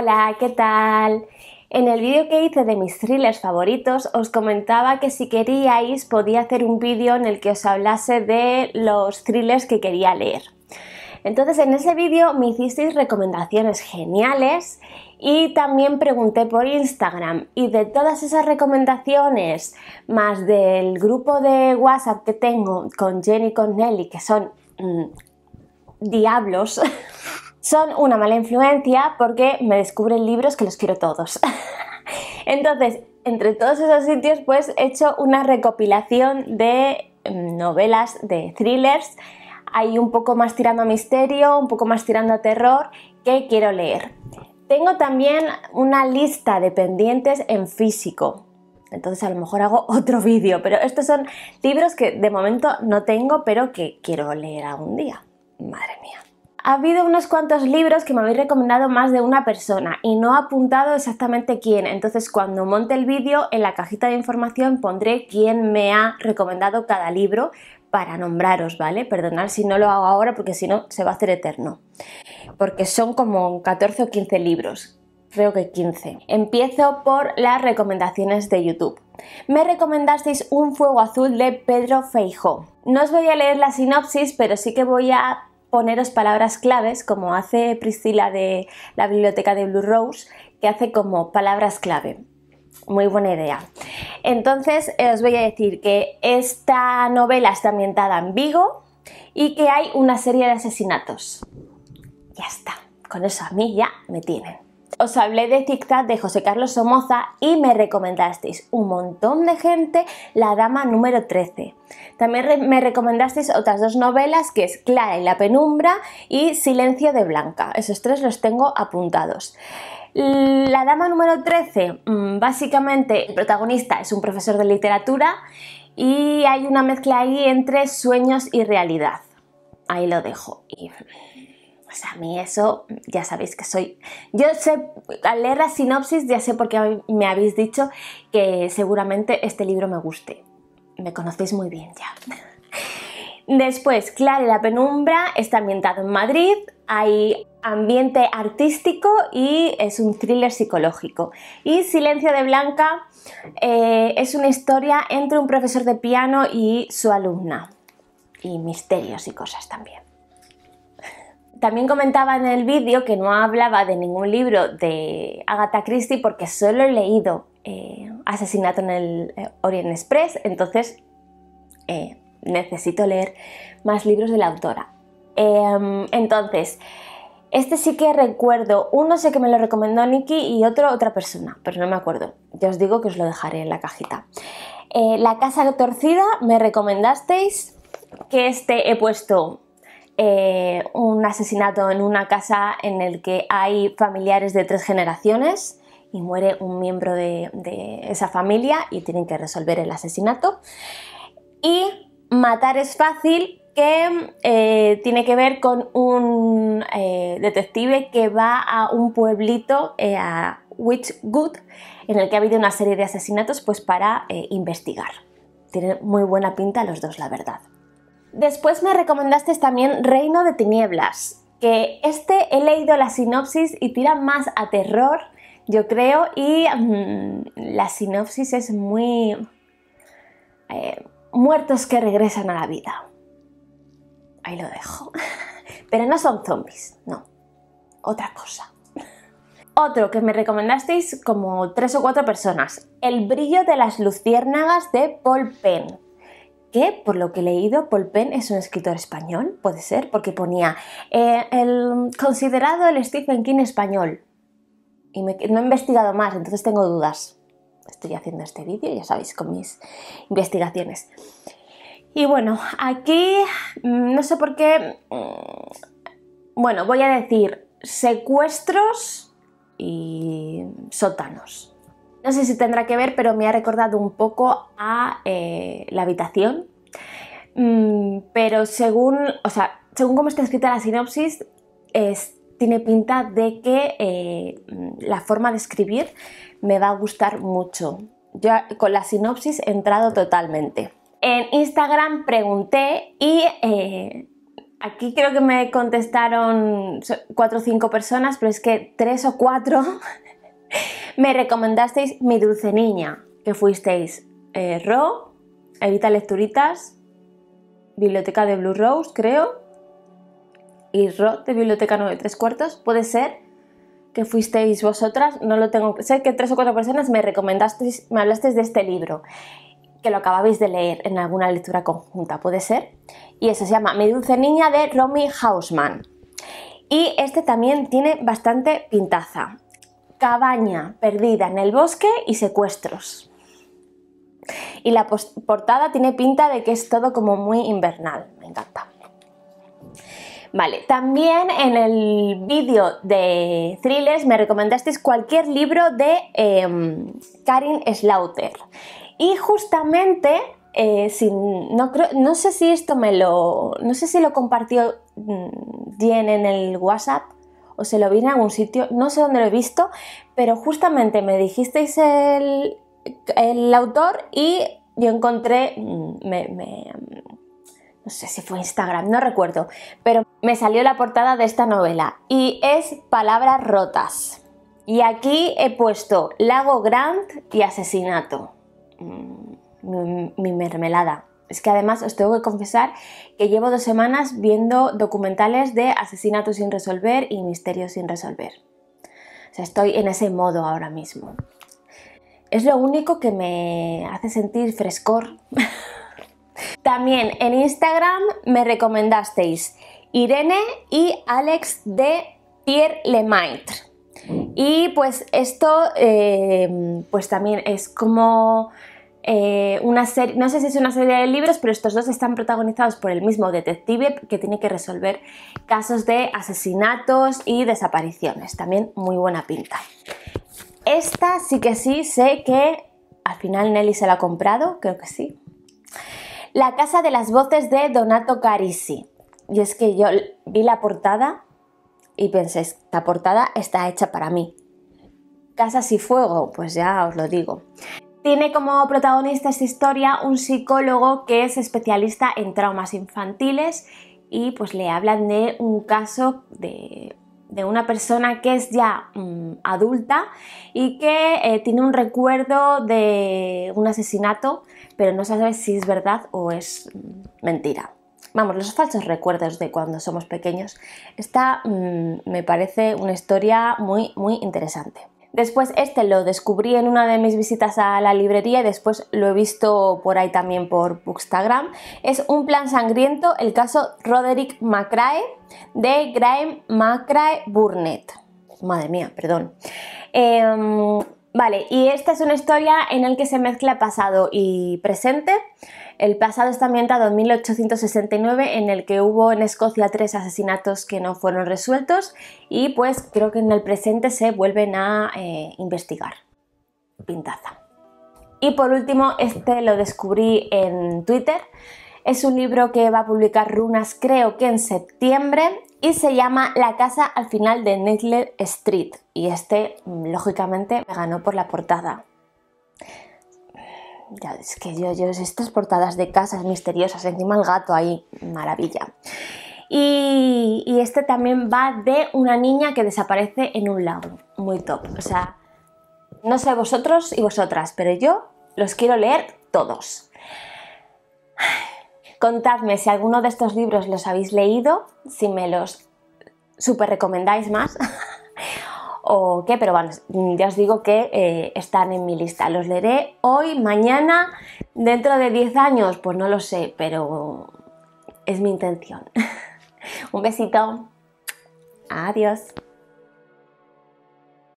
Hola, ¿qué tal? En el vídeo que hice de mis thrillers favoritos os comentaba que si queríais podía hacer un vídeo en el que os hablase de los thrillers que quería leer. Entonces en ese vídeo me hicisteis recomendaciones geniales y también pregunté por Instagram y de todas esas recomendaciones más del grupo de WhatsApp que tengo con Jenny y con Nelly que son mm, diablos son una mala influencia porque me descubren libros que los quiero todos. Entonces, entre todos esos sitios, pues he hecho una recopilación de em, novelas, de thrillers, hay un poco más tirando a misterio, un poco más tirando a terror, que quiero leer. Tengo también una lista de pendientes en físico. Entonces a lo mejor hago otro vídeo, pero estos son libros que de momento no tengo, pero que quiero leer algún día. Madre mía ha habido unos cuantos libros que me habéis recomendado más de una persona y no ha apuntado exactamente quién, entonces cuando monte el vídeo en la cajita de información pondré quién me ha recomendado cada libro para nombraros, ¿vale? Perdonad si no lo hago ahora porque si no se va a hacer eterno, porque son como 14 o 15 libros, creo que 15. Empiezo por las recomendaciones de YouTube. Me recomendasteis Un Fuego Azul de Pedro Feijó. No os voy a leer la sinopsis, pero sí que voy a poneros palabras claves, como hace Priscila de la biblioteca de Blue Rose, que hace como palabras clave. Muy buena idea. Entonces os voy a decir que esta novela está ambientada en Vigo y que hay una serie de asesinatos. Ya está, con eso a mí ya me tienen os hablé de tic de José Carlos Somoza y me recomendasteis un montón de gente La Dama número 13. También me recomendasteis otras dos novelas que es Clara y la penumbra y Silencio de Blanca. Esos tres los tengo apuntados. La Dama número 13, mm, básicamente el protagonista es un profesor de literatura y hay una mezcla ahí entre sueños y realidad. Ahí lo dejo. Pues a mí eso, ya sabéis que soy... Yo sé, al leer la sinopsis ya sé por qué me habéis dicho que seguramente este libro me guste. Me conocéis muy bien ya. Después, Clara y la penumbra está ambientado en Madrid, hay ambiente artístico y es un thriller psicológico. Y Silencio de Blanca eh, es una historia entre un profesor de piano y su alumna. Y misterios y cosas también. También comentaba en el vídeo que no hablaba de ningún libro de Agatha Christie porque solo he leído eh, Asesinato en el eh, Orient Express, entonces eh, necesito leer más libros de la autora. Em, entonces, este sí que recuerdo, uno sé que me lo recomendó Nikki y otro otra persona, pero no me acuerdo. Ya os digo que os lo dejaré en la cajita. la casa torcida me recomendasteis que este he puesto eh, un asesinato en una casa en el que hay familiares de tres generaciones y muere un miembro de, esa familia y tienen que resolver el asesinato. Y matar es fácil que eh, tiene que ver con un eh, detective que va a un pueblito, a Witchwood, en el que ha habido una serie de asesinatos pues, para investigar. Tienen muy buena pinta los dos, la verdad. Después me recomendaste también Reino de Tinieblas, que este he leído la sinopsis y tira más a terror, yo creo, y mm, la sinopsis es muy... Eh, muertos que regresan a la vida. Ahí lo dejo. Pero no son zombies, no. Otra cosa. Otro que me recomendasteis como tres o cuatro personas, El brillo de las luciérnagas de Paul Penn que por lo que he leído, Paul es un escritor español, puede ser, porque ponía eh, el, considerado el Stephen King español. Y no he investigado más, entonces tengo dudas. Estoy haciendo este vídeo, ya sabéis, con mis investigaciones. Y bueno, aquí mm, no sé por qué... Mm, bueno, voy a decir secuestros y sótanos. No sé si tendrá que ver, pero me ha recordado un poco a eh, la habitación. Mm, pero según, o sea, según cómo está escrita la sinopsis, tiene pinta de que eh, la forma de escribir me va a gustar mucho. Yo con la sinopsis he entrado totalmente. En Instagram pregunté y eh, aquí creo que me contestaron cuatro o cinco personas, pero es que tres o cuatro me recomendasteis Mi Dulce Niña, que fuisteis eh, Ro, Evita Lecturitas, Biblioteca de Blue Rose, creo, y Ro de Biblioteca 9 3 cuartos, puede ser que fuisteis vosotras, no lo tengo, sé que tres o cuatro personas me recomendasteis, me hablasteis de este libro, que lo acababais de leer en alguna lectura conjunta, puede ser, y eso se llama Mi dulce niña de Romy Hausman. Y este también tiene bastante pintaza cabaña perdida en el bosque y secuestros. Y la portada tiene pinta de que es todo como muy invernal, me encanta. Vale, también en el vídeo de thrillers me recomendasteis cualquier libro de em, Karin Slaughter. Y justamente, eh, no, sé si esto me lo. No sé si lo compartió mm, Jen en el WhatsApp, o se lo vi en algún sitio, no sé dónde lo he visto, pero justamente me dijisteis el, autor y yo encontré, mm, mm, no sé si fue Instagram, no recuerdo, pero me salió la portada de esta novela y es Palabras Rotas. Y aquí he puesto Lago Grant y Asesinato. Mm, mi mermelada. Es que además os tengo que confesar que llevo dos semanas viendo documentales de asesinatos sin resolver y misterios sin resolver. O sea, estoy en ese modo ahora mismo. Es lo único que me hace sentir frescor. También en Instagram me recomendasteis Irene y Alex de Pierre Lemaitre. Y pues esto eh, pues también es como eh, una serie, no sé si es una serie de libros, pero estos dos están protagonizados por el mismo detective que tiene que resolver casos de asesinatos y desapariciones. También muy buena pinta. Esta sí que sí, sé que al final Nelly se la ha comprado, creo que sí. La casa de las voces de Donato Carisi. Y es que yo vi la portada y pensé, esta portada está hecha para mí. Casas y fuego, pues ya os lo digo. Tiene como protagonista esta historia un psicólogo que es especialista en traumas infantiles y pues le hablan de un caso de, una persona que es ya mm, adulta y que eh, tiene un recuerdo de un asesinato, pero no sabe si es verdad o es mm, mentira. Vamos, los falsos recuerdos de cuando somos pequeños. Esta mm, me parece una historia muy, muy interesante. Después este lo descubrí en una de mis visitas a la librería y después lo he visto por ahí también por Instagram. Es un plan sangriento, el caso Roderick Macrae de Graham Macrae Burnett. Madre mía, perdón. Em, Vale, y esta es una historia en la que se mezcla pasado y presente. El pasado está ambientado en 1869 en el que hubo en Escocia tres asesinatos que no fueron resueltos y pues creo que en el presente se vuelven a eh, investigar. Pintaza. Y por último, este lo descubrí en Twitter. Es un libro que va a publicar Runas creo que en septiembre y se llama La casa al final de Nettler Street. Y este, lógicamente, me ganó por la portada. Ya, es que yo, yo, estas portadas de casas misteriosas, encima el gato ahí, maravilla. Y, y este también va de una niña que desaparece en un lago, muy top. O sea, no sé vosotros y vosotras, pero yo los quiero leer todos. Contadme si alguno de estos libros los habéis leído, si me los super recomendáis más o qué, pero bueno, ya os digo que eh, están en mi lista. Los leeré hoy, mañana, dentro de 10 años, pues no lo sé, pero es mi intención. Un besito. Adiós.